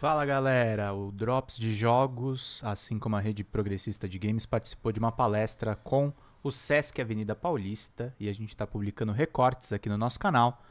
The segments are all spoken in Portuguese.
Fala galera, o Drops de Jogos, assim como a rede progressista de games, participou de uma palestra com o Sesc Avenida Paulista e a gente está publicando recortes aqui no nosso canal.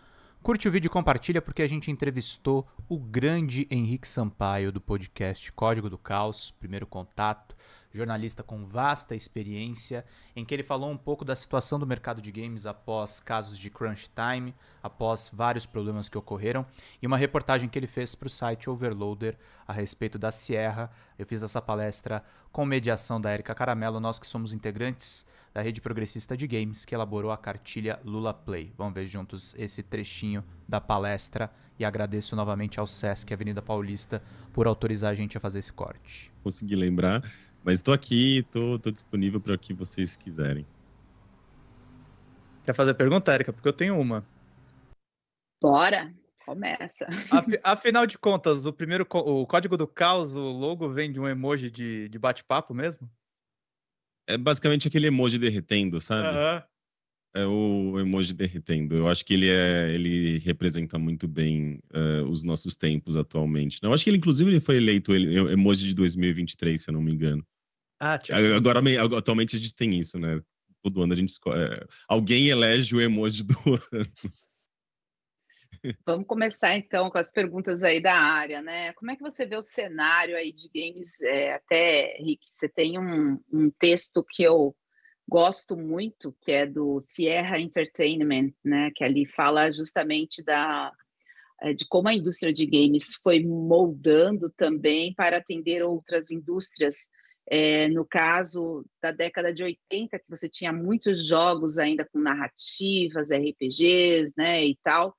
Curte o vídeo e compartilha porque a gente entrevistou o grande Henrique Sampaio do podcast Código do Caos, Primeiro Contato, jornalista com vasta experiência, em que ele falou um pouco da situação do mercado de games após casos de crunch time, após vários problemas que ocorreram, e uma reportagem que ele fez para o site Overloader a respeito da Sierra. Eu fiz essa palestra com mediação da Érica Caramelo, nós que somos integrantes da rede progressista de games que elaborou a cartilha Lula Play. Vamos ver juntos esse trechinho da palestra e agradeço novamente ao SESC Avenida Paulista por autorizar a gente a fazer esse corte. Consegui lembrar mas estou aqui, estou disponível para o que vocês quiserem. Quer fazer pergunta, Erika? Porque eu tenho uma. Bora, começa. Af, afinal de contas, o primeiro o código do caos, o logo vem de um emoji de, de bate-papo mesmo? É basicamente aquele emoji derretendo, sabe? Uhum. É o emoji derretendo. Eu acho que ele é, ele representa muito bem uh, os nossos tempos atualmente. Né? Eu acho que ele, inclusive, ele foi eleito é emoji de 2023, se eu não me engano. Ah, Agora, atualmente a gente tem isso, né? Todo ano a gente escolhe. É, alguém elege o emoji do ano. Vamos começar então com as perguntas aí da área, né? Como é que você vê o cenário aí de games? É, até, Rick, você tem um, um texto que eu gosto muito, que é do Sierra Entertainment, né? Que ali fala justamente da é, de como a indústria de games foi moldando também para atender outras indústrias é, no caso da década de 80, que você tinha muitos jogos ainda com narrativas, RPGs, né, e tal,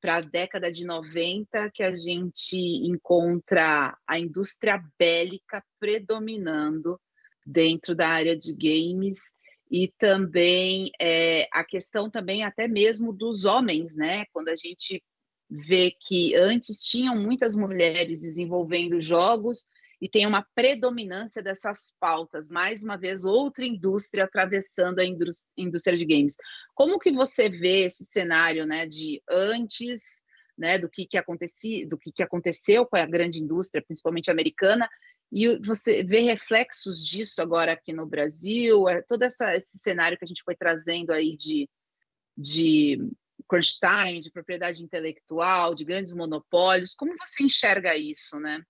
para a década de 90, que a gente encontra a indústria bélica predominando dentro da área de games e também é, a questão também até mesmo dos homens, né? Quando a gente vê que antes tinham muitas mulheres desenvolvendo jogos, e tem uma predominância dessas pautas. Mais uma vez, outra indústria atravessando a indústria de games. Como que você vê esse cenário né, de antes né, do, que, que, do que, que aconteceu com a grande indústria, principalmente americana, e você vê reflexos disso agora aqui no Brasil, é todo essa, esse cenário que a gente foi trazendo aí de, de crunch time, de propriedade intelectual, de grandes monopólios, como você enxerga isso, né?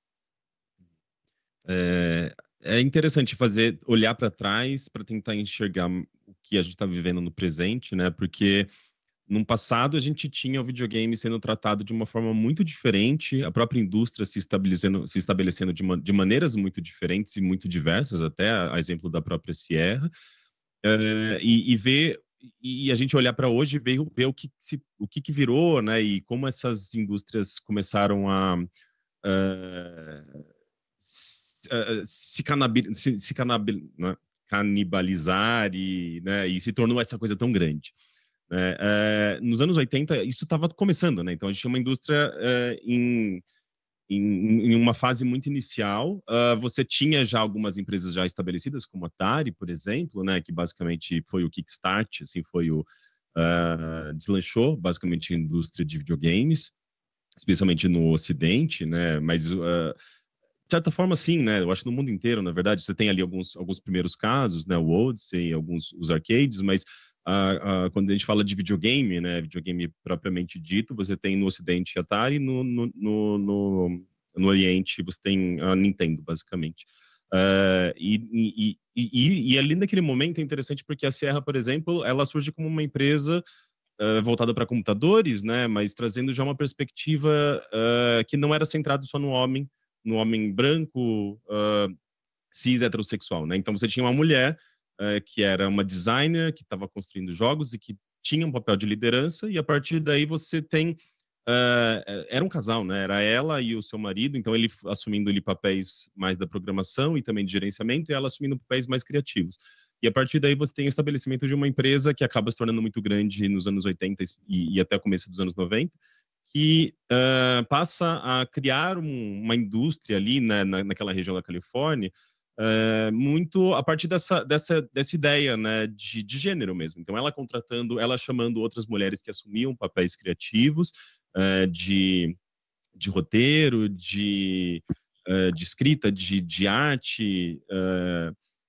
É, é interessante fazer, olhar para trás para tentar enxergar o que a gente está vivendo no presente, né? Porque no passado a gente tinha o videogame sendo tratado de uma forma muito diferente, a própria indústria se estabelecendo, se estabelecendo de, de maneiras muito diferentes e muito diversas, até a exemplo da própria Sierra, é, e, e ver e a gente olhar para hoje e ver, ver o que, se, o que, que virou, né? E como essas indústrias começaram a uh, é, é, se, canabi, se, se canabi, né? canibalizar e, né? e, se tornou essa coisa tão grande. É, é, nos anos 80, isso estava começando, né? Então, a gente tinha uma indústria é, em, em, em, uma fase muito inicial. Uh, você tinha já algumas empresas já estabelecidas, como a Atari, por exemplo, né? Que basicamente foi o kickstart, assim, foi o... Uh, deslanchou, basicamente, a indústria de videogames, especialmente no Ocidente, né? Mas... Uh, certa forma, sim, né? Eu acho que no mundo inteiro, na verdade, você tem ali alguns, alguns primeiros casos, né? O Odyssey, alguns os arcades, mas ah, ah, quando a gente fala de videogame, né? Videogame propriamente dito, você tem no Ocidente Atari, no, no, no, no, no Oriente você tem a Nintendo, basicamente. Uh, e, e, e, e, ali naquele momento é interessante porque a Sierra, por exemplo, ela surge como uma empresa uh, voltada para computadores, né? Mas trazendo já uma perspectiva uh, que não era centrada só no homem, no homem branco uh, cis heterossexual, né? Então você tinha uma mulher uh, que era uma designer, que estava construindo jogos e que tinha um papel de liderança, e a partir daí você tem. Uh, era um casal, né? Era ela e o seu marido, então ele assumindo papéis mais da programação e também de gerenciamento, e ela assumindo papéis mais criativos. E a partir daí você tem o estabelecimento de uma empresa que acaba se tornando muito grande nos anos 80 e, e até o começo dos anos 90, que uh, passa a criar um, uma indústria ali né, na, naquela região da Califórnia uh, muito a partir dessa, dessa, dessa ideia né, de, de gênero mesmo. Então, ela contratando, ela chamando outras mulheres que assumiam papéis criativos uh, de, de roteiro, de, de escrita, de, de arte.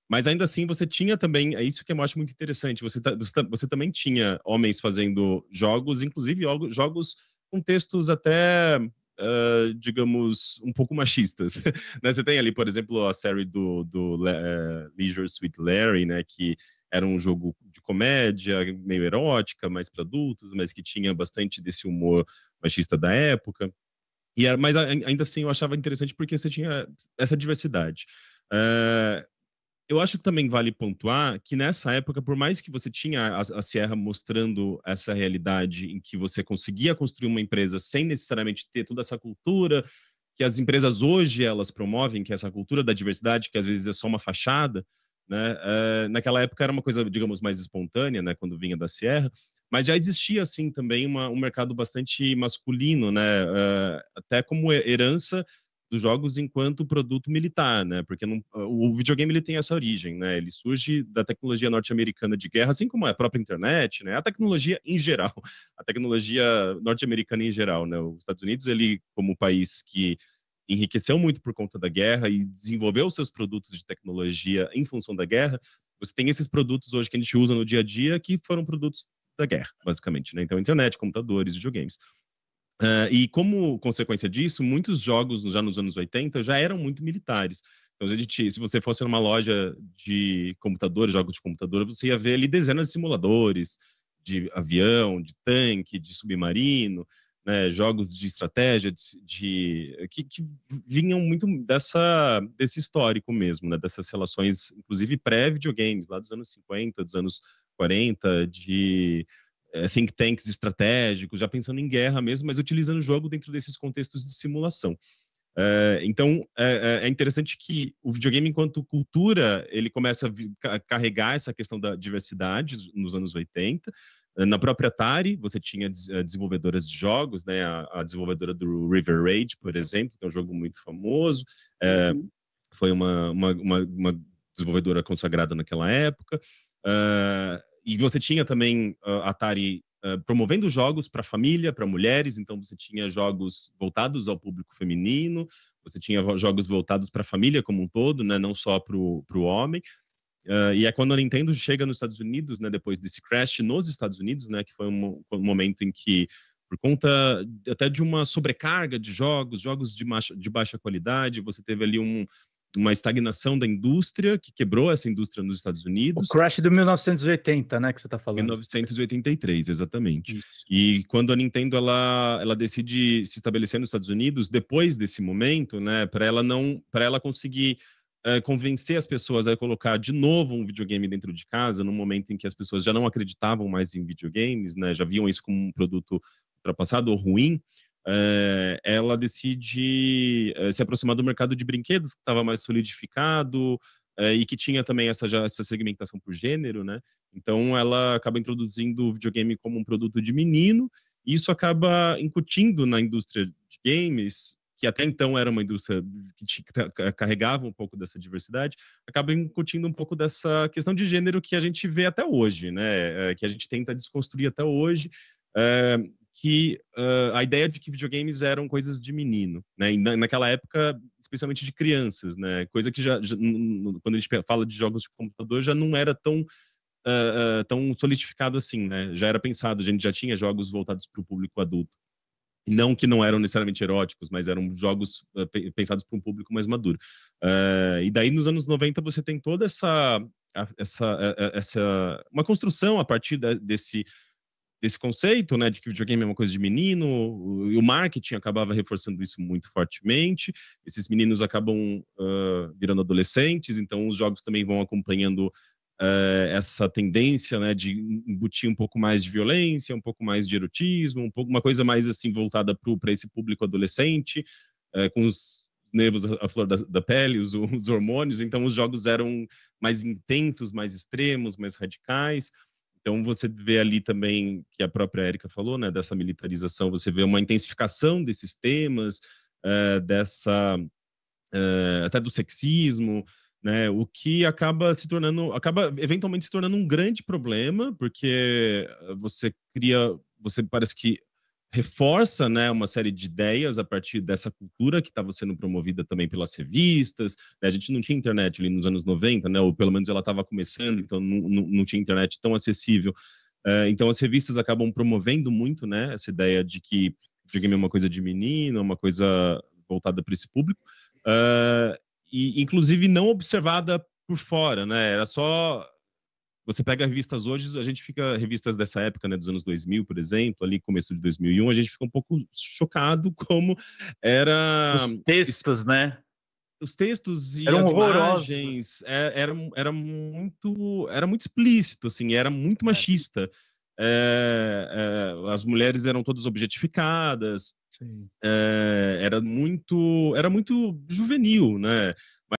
Mas ainda assim, você tinha também, é isso que eu acho muito interessante, você, você, você também tinha homens fazendo jogos, inclusive jogos com textos até Uh, digamos, um pouco machistas. né? Você tem ali, por exemplo, a série do, do uh, Leisure Suit Larry, né, que era um jogo de comédia, meio erótica, mais para adultos, mas que tinha bastante desse humor machista da época. E era, mas ainda assim eu achava interessante porque você tinha essa diversidade. Uh, eu acho que também vale pontuar que nessa época, por mais que você tinha a, a, Sierra mostrando essa realidade em que você conseguia construir uma empresa sem necessariamente ter toda essa cultura que as empresas hoje elas promovem, que é essa cultura da diversidade, que às vezes é só uma fachada, né? Eh, naquela época era uma coisa, digamos, mais espontânea, né? Quando vinha da Sierra, mas já existia assim também uma, um mercado bastante masculino, né? Eh, até como herança dos jogos enquanto produto militar, né? Porque não, ah, o videogame ele tem essa origem, né? Ele surge da tecnologia norte-americana de guerra, assim como a própria internet, né? A tecnologia em geral, a tecnologia norte-americana em geral, né? Os Estados Unidos, ele como país que enriqueceu muito por conta da guerra e desenvolveu seus produtos de tecnologia em função da guerra, você tem esses produtos hoje que a gente usa no dia a dia que foram produtos da guerra, basicamente, né? Então, internet, computadores, videogames. Uh, e como consequência disso, muitos jogos já nos anos 80 já eram muito militares. Então, gente, se você fosse numa loja de computadores, jogos de computador, você ia ver ali dezenas de simuladores de avião, de tanque, de submarino, né, jogos de estratégia, de, de que, que, vinham muito dessa, desse histórico mesmo, né, dessas relações, inclusive pré-videogames, lá dos anos 50, dos anos 40, de é, think tanks estratégicos, já pensando em guerra mesmo, mas utilizando o jogo dentro desses contextos de simulação. É, então é, é, é interessante que o videogame, enquanto cultura, ele começa a carregar essa questão da diversidade nos anos 80. Na própria Atari, você tinha eh, desenvolvedoras de jogos, né? a, a desenvolvedora do River Raid, por exemplo, que é um jogo muito famoso, é, uhum. foi uma, uma, uma, uma, desenvolvedora consagrada naquela época. É, e você tinha também a ah, Atari ah, promovendo jogos para família, para mulheres, então você tinha jogos voltados ao público feminino, você tinha jogos voltados para a família como um todo, né, não só para o homem. Uh, e é quando a Nintendo chega nos Estados Unidos, né, depois desse crash nos Estados Unidos, né, que foi um, um, momento em que, por conta até de uma sobrecarga de jogos, jogos de, macha, de baixa qualidade, você teve ali um, uma estagnação da indústria, que quebrou essa indústria nos Estados Unidos. O crash de 1980, né, que você está falando. 1983, exatamente. Isso. E quando a Nintendo ela, ela decide se estabelecer nos Estados Unidos, depois desse momento, né, para ela não, para ela conseguir é, convencer as pessoas a colocar de novo um videogame dentro de casa, num momento em que as pessoas já não acreditavam mais em videogames, né, já viam isso como um produto ultrapassado ou ruim, é, ela decide eh, se aproximar do mercado de brinquedos, que estava mais solidificado é, e que tinha também essa, já, essa segmentação por gênero, né? Então ela acaba introduzindo o videogame como um produto de menino, e isso acaba incutindo na indústria de games, que até então era uma indústria que, que carregava um pouco dessa diversidade, acaba incutindo um pouco dessa questão de gênero que a gente vê até hoje, né? É, que a gente tenta desconstruir até hoje, é, que uh, a ideia de que videogames eram coisas de menino, né? E na, naquela época, especialmente de crianças, né? Coisa que já, já quando a gente fala de jogos de computador já não era tão uh, uh, tão solidificado assim, né? Já era pensado, a gente já tinha jogos voltados para o público adulto não que não eram necessariamente eróticos, mas eram jogos pensados para um público mais maduro. Uh, e daí nos anos 90 você tem toda essa essa essa uma construção a partir desse desse conceito, né, de que o videogame é uma coisa de menino, e o marketing acabava reforçando isso muito fortemente. Esses meninos acabam uh, virando adolescentes, então os jogos também vão acompanhando uh, essa tendência, né, de embutir um pouco mais de violência, um pouco mais de erotismo, um pouco uma coisa mais assim voltada para esse público adolescente, uh, com os nervos à flor da, da pele, os, os hormônios. Então os jogos eram mais intensos, mais extremos, mais radicais. Então você vê ali também que a própria Érica falou, né, dessa militarização, você vê uma intensificação desses temas, uh, dessa uh, até do sexismo, né, o que acaba se tornando, acaba eventualmente se tornando um grande problema, porque eh, você cria, você parece que reforça né, uma série de ideias a partir dessa cultura que estava sendo promovida também pelas revistas. Né? A gente não tinha internet ali nos anos 90, né, ou pelo menos ela estava começando, então não, não, não, tinha internet tão acessível. Uh, então as revistas acabam promovendo muito né, essa ideia de que videogame é uma coisa de menino, é uma coisa voltada para esse público. Uh, e inclusive não observada por fora, né? Era só você pega revistas hoje, a gente fica, revistas dessa época, né, dos anos 2000, por exemplo, ali começo de 2001, a gente fica um pouco chocado como era... Os textos, es... né? Os textos e Eram as horrorosos. imagens, é, eram era, era, muito, era muito explícito, assim, era muito é. machista. É, é, as mulheres eram todas objetificadas, é, era muito era muito juvenil, né?